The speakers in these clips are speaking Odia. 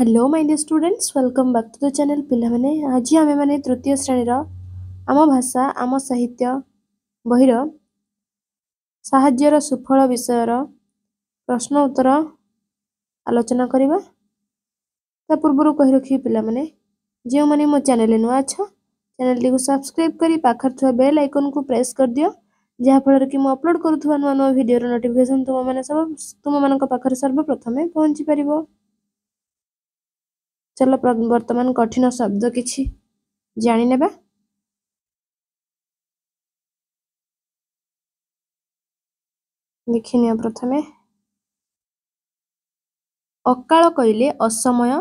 hello my dear students welcome back to the channel ପିଲାମାନେ ଆଜି ଆମେମାନେ ତୃତୀୟ ଶ୍ରେଣୀର ଆମ ଭାଷା ଆମ ସାହିତ୍ୟ ବହିର ସାହାଯ୍ୟର ସୁଫଳ ବିଷୟର ପ୍ରଶ୍ନ ଉତ୍ତର ଆଲୋଚନା କରିବା ତା ପୂର୍ବରୁ କହି ରଖିବି ପିଲାମାନେ ଯେଉଁମାନେ ମୋ ଚ୍ୟାନେଲ୍ରେ ନୂଆ ଅଛ ଚ୍ୟାନେଲ୍ଟିକୁ ସବସ୍କ୍ରାଇବ୍ କରି ପାଖରେ ଥିବା ବେଲ୍ ଆଇକନ୍କୁ ପ୍ରେସ୍ କରିଦିଅ ଯାହାଫଳରେ କି ମୁଁ ଅପଲୋଡ଼ କରୁଥିବା ନୂଆ ନୂଆ ଭିଡ଼ିଓର ନୋଟିଫିକେସନ୍ ତୁମମାନେ ସବୁ ତୁମମାନଙ୍କ ପାଖରେ ସର୍ବପ୍ରଥମେ ପହଞ୍ଚି ପାରିବ ଚାଲ ବର୍ତ୍ତମାନ କଠିନ ଶବ୍ଦ କିଛି ଜାଣିନେବା ଦେଖିନିଅ ପ୍ରଥମେ ଅକାଳ କହିଲେ ଅସମୟ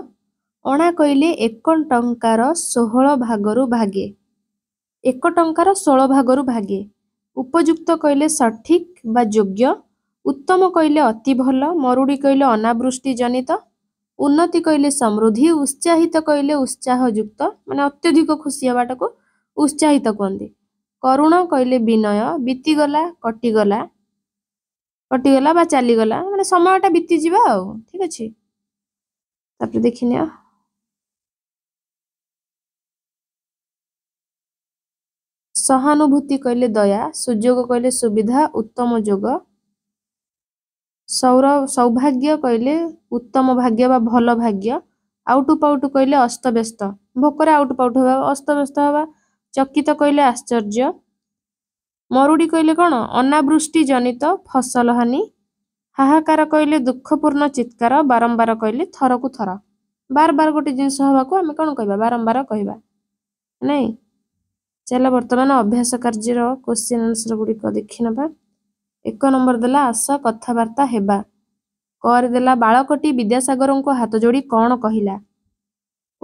ଅଣା କହିଲେ ଏକ ଟଙ୍କାର ଷୋହଳ ଭାଗରୁ ଭାଗେ ଏକ ଟଙ୍କାର ଷୋହଳ ଭାଗରୁ ଭାଗେ ଉପଯୁକ୍ତ କହିଲେ ସଠିକ୍ ବା ଯୋଗ୍ୟ ଉତ୍ତମ କହିଲେ ଅତି ଭଲ ମରୁଡ଼ି କହିଲେ ଅନାବୃଷ୍ଟି ଜନିତ उन्नति कहले समृद्धि उत्साहित कहले उत्साह युक्त मान अत्यधिक खुशी हेटा को उत्साहित कहते करुण कहले विनय बीतीगला कटिगला कटिगला बा चलीगला मैं समयटा बीती जावा ठीक अच्छे देखने सहानुभूति कहले दया सुजोग कहले सुविधा उत्तम जोग ସୌର ସୌଭାଗ୍ୟ କହିଲେ ଉତ୍ତମ ଭାଗ୍ୟ ବା ଭଲ ଭାଗ୍ୟ ଆଉଟୁ ପାଉଟୁ କହିଲେ ଅସ୍ତବ୍ୟସ୍ତ ଭୋକରେ ଆଉଟୁ ପାଉଟୁ ହେବା ଅସ୍ତବ୍ୟସ୍ତ ହେବା ଚକିତ କହିଲେ ଆଶ୍ଚର୍ଯ୍ୟ ମରୁଡ଼ି କହିଲେ କ'ଣ ଅନାବୃଷ୍ଟି ଜନିତ ଫସଲ ହାନି ହାହାକାର କହିଲେ ଦୁଃଖପୂର୍ଣ୍ଣ ଚିତ୍କାର ବାରମ୍ବାର କହିଲେ ଥରକୁ ଥର ବାର ବାର ଗୋଟେ ଜିନିଷ ହେବାକୁ ଆମେ କ'ଣ କହିବା ବାରମ୍ବାର କହିବା ନାଇଁ ଚାଲ ବର୍ତ୍ତମାନ ଅଭ୍ୟାସ କାର୍ଯ୍ୟର କୋଶ୍ଚିନ୍ ଆନ୍ସର ଗୁଡ଼ିକ ଦେଖି ନେବା ଏକ ନମ୍ବର ଦେଲା ଆସ କଥାବାର୍ତ୍ତା ହେବା କରେ ଦେଲା ବାଳକଟି ବିଦ୍ୟାସାଗରଙ୍କ ହାତ ଯୋଡ଼ି କ'ଣ କହିଲା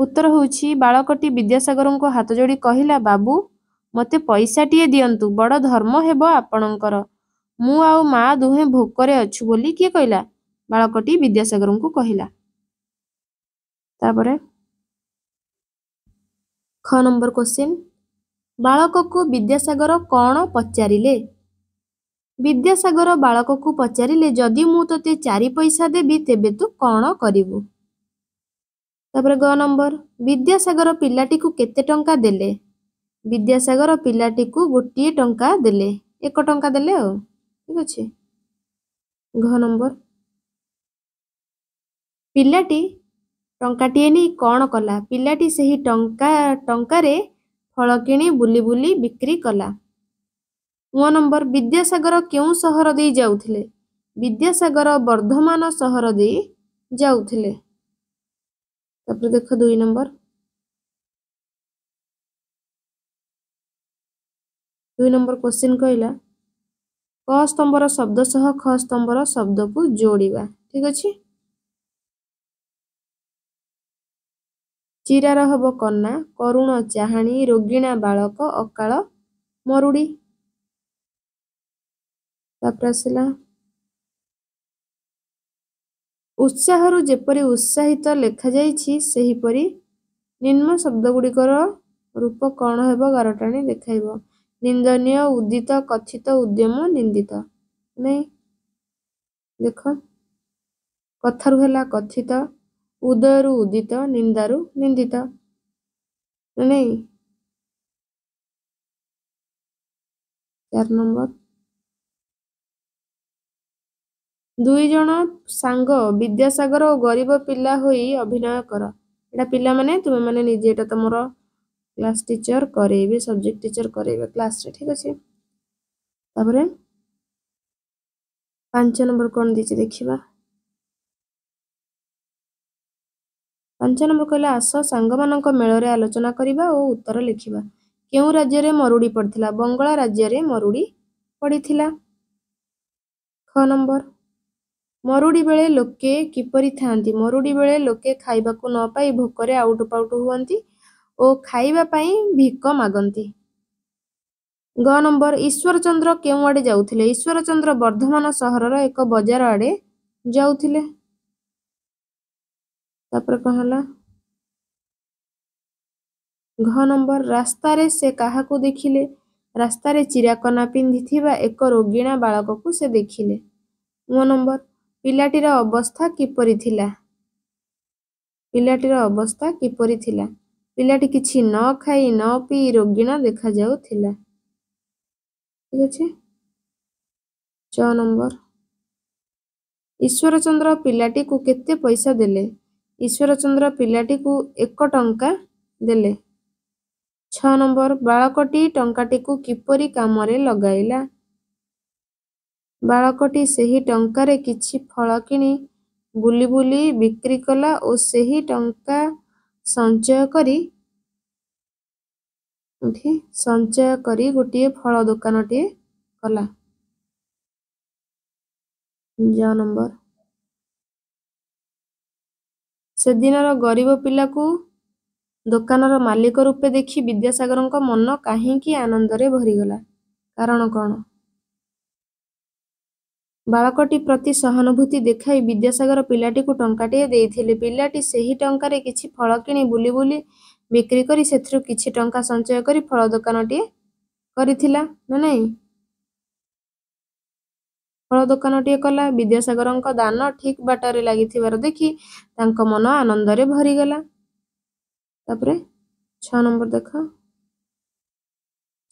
ଉତ୍ତର ହେଉଛି ବାଳକଟି ବିଦ୍ୟାସାଗରଙ୍କ ହାତ ଯୋଡ଼ି କହିଲା ବାବୁ ମୋତେ ପଇସାଟିଏ ଦିଅନ୍ତୁ ବଡ଼ ଧର୍ମ ହେବ ଆପଣଙ୍କର ମୁଁ ଆଉ ମା ଦୁହେଁ ଭୋକରେ ଅଛୁ ବୋଲି କିଏ କହିଲା ବାଳକଟି ବିଦ୍ୟାସାଗରଙ୍କୁ କହିଲା ତାପରେ ଖ ନମ୍ବର କୋଶ୍ଚିନ୍ ବାଳକକୁ ବିଦ୍ୟାସାଗର କ'ଣ ପଚାରିଲେ ବିଦ୍ୟାସାଗର ବାଳକକୁ ପଚାରିଲେ ଯଦି ମୁଁ ତୋତେ ଚାରି ପଇସା ଦେବି ତେବେ ତୁ କ'ଣ କରିବୁ ତାପରେ ଗ ନମ୍ବର ବିଦ୍ୟାସାଗର ପିଲାଟିକୁ କେତେ ଟଙ୍କା ଦେଲେ ବିଦ୍ୟାସାଗର ପିଲାଟିକୁ ଗୋଟିଏ ଟଙ୍କା ଦେଲେ ଏକ ଟଙ୍କା ଦେଲେ ଆଉ ଠିକ ଅଛି ଘ ନମ୍ବର ପିଲାଟି ଟଙ୍କାଟିଏ ନେଇ କ'ଣ କଲା ପିଲାଟି ସେହି ଟଙ୍କା ଟଙ୍କାରେ ଫଳ କିଣି ବୁଲି ବୁଲି ବିକ୍ରି କଲା ନୂଆ ନମ୍ବର ବିଦ୍ୟାସାଗର କେଉଁ ସହର ଦେଇ ଯାଉଥିଲେ ବିଦ୍ୟାସାଗର ବର୍ଦ୍ଧମାନ ସହର ଦେଇ ଯାଉଥିଲେ ତାପରେ ଦେଖ ଦୁଇ ନମ୍ବର ଦୁଇ ନମ୍ବର କ୍ୱେଶ୍ଚିନ୍ କହିଲା କ ସ୍ତମ୍ଭର ଶବ୍ଦ ସହ ଖ ସ୍ତମ୍ଭର ଶବ୍ଦକୁ ଯୋଡ଼ିବା ଠିକ ଅଛି ଚିରାର ହବ କନା କରୁଣ ଚାହାଣୀ ରୋଗିଣା ବାଳକ ଅକାଳ ମରୁଡ଼ି ତାପରେ ଆସିଲା ଉତ୍ସାହରୁ ଯେପରି ଉତ୍ସାହିତ ଲେଖାଯାଇଛି ସେହିପରି ନିମ୍ନ ଶବ୍ଦଗୁଡ଼ିକର ରୂପ କ'ଣ ହେବ ଗାରଟାଣି ଦେଖାଇବ ନିନ୍ଦନୀୟ ଉଦିତ କଥିତ ଉଦ୍ୟମ ନିନ୍ଦିତ ନାଇଁ ଦେଖ କଥାରୁ ହେଲା କଥିତ ଉଦୟରୁ ଉଦିତ ନିନ୍ଦାରୁ ନିନ୍ଦିତ ନାଇଁ ଚାରି ନମ୍ବର ଦୁଇ ଜଣ ସାଙ୍ଗ ବିଦ୍ୟାସାଗର ଓ ଗରିବ ପିଲା ହୋଇ ଅଭିନୟ କର ଏଇଟା ପିଲାମାନେ ତୁମେ ମାନେ ନିଜେ ଏଇଟା ତୁମର କ୍ଲାସ୍ ଟିଚର୍ କରେଇବେ ସବଜେକ୍ଟ ଟିଚର୍ କରେଇବେ କ୍ଲାସ୍ରେ ଠିକ୍ ଅଛି ତାପରେ ପାଞ୍ଚ ନମ୍ବର କ'ଣ ଦେଇଛି ଦେଖିବା ପାଞ୍ଚ ନମ୍ବର କହିଲେ ଆସ ସାଙ୍ଗମାନଙ୍କ ମେଳରେ ଆଲୋଚନା କରିବା ଓ ଉତ୍ତର ଲେଖିବା କେଉଁ ରାଜ୍ୟରେ ମରୁଡ଼ି ପଡ଼ିଥିଲା ବଙ୍ଗଳା ରାଜ୍ୟରେ ମରୁଡ଼ି ପଡ଼ିଥିଲା ଖ ନମ୍ବର ମରୁଡ଼ି ବେଳେ ଲୋକେ କିପରି ଥାଆନ୍ତି ମରୁଡ଼ି ବେଳେ ଲୋକେ ଖାଇବାକୁ ନ ପାଇ ଭୋକରେ ଆଉଟୁ ପାଉଟୁ ହୁଅନ୍ତି ଓ ଖାଇବା ପାଇଁ ଭିକ ମାଗନ୍ତି ଗ ନମ୍ବର ଈଶ୍ୱରଚନ୍ଦ୍ର ଆଡେ ଯାଉଥିଲେ ଈଶ୍ୱରଚନ୍ଦ୍ର ବର୍ଦ୍ଧମାନ ସହରର ଏକ ବଜାର ଆଡ଼େ ଯାଉଥିଲେ ତାପରେ କ'ଣ ହେଲା ଘ ନମ୍ବର ରାସ୍ତାରେ ସେ କାହାକୁ ଦେଖିଲେ ରାସ୍ତାରେ ଚିରାକନା ପିନ୍ଧିଥିବା ଏକ ରୋଗିଣା ବାଳକକୁ ସେ ଦେଖିଲେ ନମ୍ବର ପିଲାଟିର ଅବସ୍ଥା କିପରି ଥିଲା ପିଲାଟିର ଅବସ୍ଥା କିପରି ଥିଲା ପିଲାଟି କିଛି ନ ଖାଇ ନ ପିଇ ରୋଗୀଣ ଦେଖାଯାଉଥିଲା ଠିକ ଅଛି ଛଅ ନମ୍ବର ଈଶ୍ୱରଚନ୍ଦ୍ର ପିଲାଟିକୁ କେତେ ପଇସା ଦେଲେ ଈଶ୍ୱରଚନ୍ଦ୍ର ପିଲାଟିକୁ ଏକ ଟଙ୍କା ଦେଲେ ଛଅ ନମ୍ବର ବାଳକଟି ଟଙ୍କାଟିକୁ କିପରି କାମରେ ଲଗାଇଲା ବାଳକଟି ସେହି ଟଙ୍କାରେ କିଛି ଫଳ କିଣି ବୁଲି ବୁଲି ବିକ୍ରି କଲା ଓ ସେହି ଟଙ୍କା ସଞ୍ଚୟ କରି ସଞ୍ଚୟ କରି ଗୋଟିଏ ଫଳ ଦୋକାନଟିଏ କଲା ନମ୍ବର ସେଦିନର ଗରିବ ପିଲାକୁ ଦୋକାନର ମାଲିକ ରୂପେ ଦେଖି ବିଦ୍ୟାସାଗରଙ୍କ ମନ କାହିଁକି ଆନନ୍ଦରେ ଭରିଗଲା କାରଣ କ'ଣ ବାଳକଟି ପ୍ରତି ସହାନୁଭୂତି ଦେଖାଇ ବିଦ୍ୟାସାଗର ପିଲାଟିକୁ ଟଙ୍କାଟିଏ ଦେଇଥିଲେ ପିଲାଟି ସେହି ଟଙ୍କାରେ କିଛି ଫଳ କିଣି ବୁଲି ବୁଲି ବିକ୍ରି କରି ସେଥିରୁ କିଛି ଟଙ୍କା ସଞ୍ଚୟ କରି ଫଳ ଦୋକାନଟିଏ କରିଥିଲା ନା ନାହିଁ ଫଳ ଦୋକାନଟିଏ କଲା ବିଦ୍ୟାସାଗରଙ୍କ ଦାନ ଠିକ ବାଟରେ ଲାଗିଥିବାର ଦେଖି ତାଙ୍କ ମନ ଆନନ୍ଦରେ ଭରିଗଲା ତାପରେ ଛଅ ନମ୍ବର ଦେଖ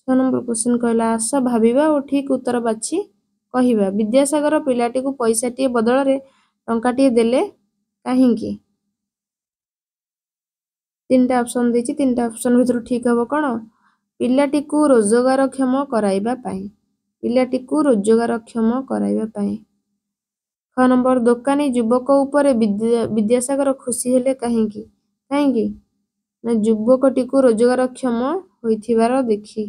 ଛଅ ନମ୍ବର କୋଶ୍ଚିନ୍ କହିଲା ଆସ ଭାବିବା ଓ ଠିକ ଉତ୍ତର ବାଛି କହିବା ବିଦ୍ୟାସାଗର ପିଲାଟିକୁ ପଇସାଟିଏ ବଦଳରେ ଟଙ୍କାଟିଏ ଦେଲେ କାହିଁକି ତିନିଟା ଅପସନ୍ ଦେଇଛି ତିନିଟା ଅପସନ୍ ଭିତରୁ ଠିକ୍ ହେବ କ'ଣ ପିଲାଟିକୁ ରୋଜଗାରକ୍ଷମ କରାଇବା ପାଇଁ ପିଲାଟିକୁ ରୋଜଗାରକ୍ଷମ କରାଇବା ପାଇଁ ଛଅ ନମ୍ବର ଦୋକାନୀ ଯୁବକ ଉପରେ ବିଦ୍ୟାସାଗର ଖୁସି ହେଲେ କାହିଁକି କାହିଁକି ନା ଯୁବକଟିକୁ ରୋଜଗାରକ୍ଷମ ହୋଇଥିବାର ଦେଖି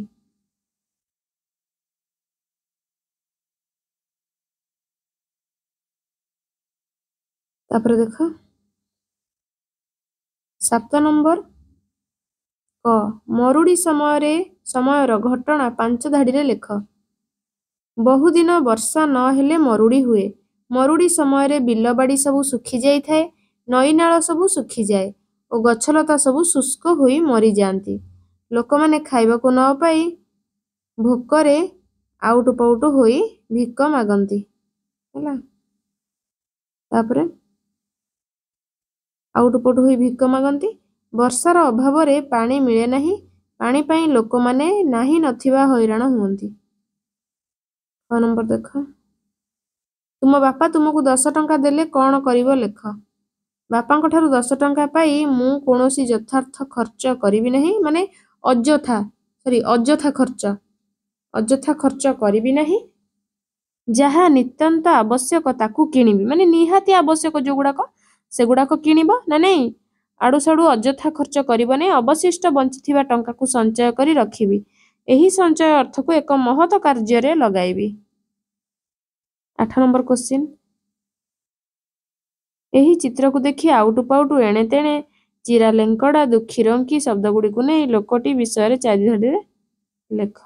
ତାପରେ ଦେଖ ସାତ ନମ୍ବର କ ମରୁଡ଼ି ସମୟରେ ସମୟର ଘଟଣା ପାଞ୍ଚ ଧାଡ଼ିରେ ଲେଖ ବହୁଦିନ ବର୍ଷା ନହେଲେ ମରୁଡ଼ି ହୁଏ ମରୁଡ଼ି ସମୟରେ ବିଲବାଡ଼ି ସବୁ ଶୁଖିଯାଇଥାଏ ନଈନାଳ ସବୁ ଶୁଖିଯାଏ ଓ ଗଛଲତା ସବୁ ଶୁଷ୍କ ହୋଇ ମରିଯାଆନ୍ତି ଲୋକମାନେ ଖାଇବାକୁ ନ ପାଇ ଭୋକରେ ଆଉଟୁ ପାଉଟୁ ହୋଇ ଭିକ ମାଗନ୍ତି ହେଲା ତାପରେ ଆଉଟୁପଟୁ ହୋଇ ଭିକ ମାଗନ୍ତି ବର୍ଷାର ଅଭାବରେ ପାଣି ମିଳେ ନାହିଁ ପାଣି ପାଇଁ ଲୋକମାନେ ନାହିଁ ନଥିବା ହଇରାଣ ହୁଅନ୍ତି ଦେଖ ତୁମ ବାପା ତୁମକୁ ଦଶ ଟଙ୍କା ଦେଲେ କ'ଣ କରିବ ଲେଖ ବାପାଙ୍କ ଠାରୁ ଦଶ ଟଙ୍କା ପାଇ ମୁଁ କୌଣସି ଯଥାର୍ଥ ଖର୍ଚ୍ଚ କରିବି ନାହିଁ ମାନେ ଅଯଥା ସରି ଅଯଥା ଖର୍ଚ୍ଚ ଅଯଥା ଖର୍ଚ୍ଚ କରିବି ନାହିଁ ଯାହା ନିତ୍ୟାନ୍ତ ଆବଶ୍ୟକ ତାକୁ କିଣିବି ମାନେ ନିହାତି ଆବଶ୍ୟକ ଯେଉଁ ଗୁଡ଼ାକ ସେଗୁଡ଼ାକ କିଣିବ ନା ନାଇଁ ଆଡ଼ୁ ସାଡ଼ୁ ଅଯଥା ଖର୍ଚ୍ଚ କରିବ ନାହିଁ ଅବଶିଷ୍ଟ ବଞ୍ଚିଥିବା ଟଙ୍କାକୁ ସଞ୍ଚୟ କରି ରଖିବି ଏହି ସଞ୍ଚୟ ଅର୍ଥକୁ ଏକ ମହତ କାର୍ଯ୍ୟରେ ଲଗାଇବି ଆଠ ନମ୍ବର କୋଶ୍ଚିନ୍ ଏହି ଚିତ୍ରକୁ ଦେଖି ଆଉଟୁ ପାଉଟୁ ଏଣେ ତେଣେ ଚିରା ଲେଙ୍କଡ଼ା ଦୁଃଖୀ ରଙ୍କି ଗୁଡିକୁ ନେଇ ଲୋକଟି ବିଷୟରେ ଚାରିଧାଡ଼ିରେ ଲେଖ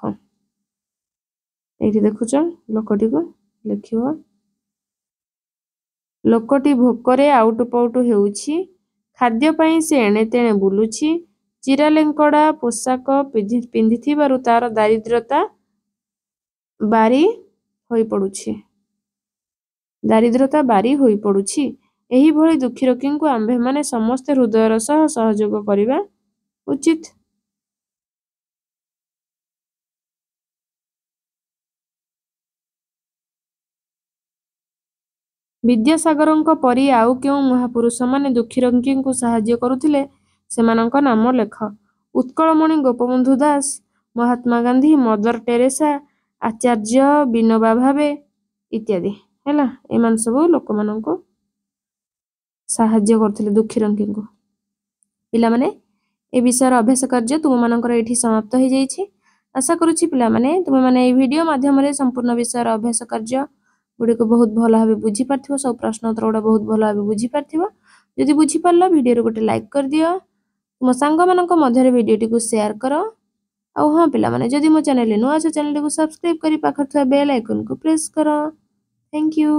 ଏଇଠି ଦେଖୁଛ ଲୋକଟିକୁ ଲେଖିବ ଲୋକଟି ଭୋକରେ ଆଉଟୁପାଉଟୁ ହେଉଛି ଖାଦ୍ୟ ପାଇଁ ସେ ଏଣେ ତେଣେ ବୁଲୁଛି ଲେଙ୍କଡ଼ା ପୋଷାକ ପିନ୍ଧିଥିବାରୁ ତାର ଦାରିଦ୍ର୍ୟତା ବାରି ହୋଇପଡ଼ୁଛି ଦାରିଦ୍ର୍ୟତା ବାରି ହୋଇପଡ଼ୁଛି ଏହିଭଳି ଦୁଃଖୀ ରୋଗୀଙ୍କୁ ଆମ୍ଭେମାନେ ସମସ୍ତେ ହୃଦୟର ସହ ସହଯୋଗ କରିବା ଉଚିତ ବିଦ୍ୟାସାଗରଙ୍କ ପରି ଆଉ କେଉଁ ମହାପୁରୁଷମାନେ ଦୁଃଖୀରଙ୍କୀଙ୍କୁ ସାହାଯ୍ୟ କରୁଥିଲେ ସେମାନଙ୍କ ନାମ ଲେଖ ଉତ୍କଳମଣି ଗୋପବନ୍ଧୁ ଦାସ ମହାତ୍ମା ଗାନ୍ଧୀ ମଦର ଟେରେସା ଆଚାର୍ଯ୍ୟ ବିନୋବା ଭାବେ ଇତ୍ୟାଦି ହେଲା ଏମାନେ ସବୁ ଲୋକମାନଙ୍କୁ ସାହାଯ୍ୟ କରୁଥିଲେ ଦୁଃଖୀରଙ୍କୀଙ୍କୁ ପିଲାମାନେ ଏ ବିଷୟର ଅଭ୍ୟାସ କାର୍ଯ୍ୟ ତୁମମାନଙ୍କର ଏଇଠି ସମାପ୍ତ ହେଇଯାଇଛି ଆଶା କରୁଛି ପିଲାମାନେ ତୁମେମାନେ ଏଇ ଭିଡ଼ିଓ ମାଧ୍ୟମରେ ସମ୍ପୂର୍ଣ୍ଣ ବିଷୟର ଅଭ୍ୟାସ କାର୍ଯ୍ୟ गुड़क बहुत भल भाव बुझीपार सब प्रश्न उत्तर गुड़ा बहुत भल भाव बुझीपार जब बुझीपार भिडर गोटे लाइक कर हाँ, दि मो सांग भिडटी को सेयार कर आ हाँ पाने मो चेल नुआ चेल्टी सब्सक्राइब कर पाखे बेल आइकन को प्रेस कर थैंक यू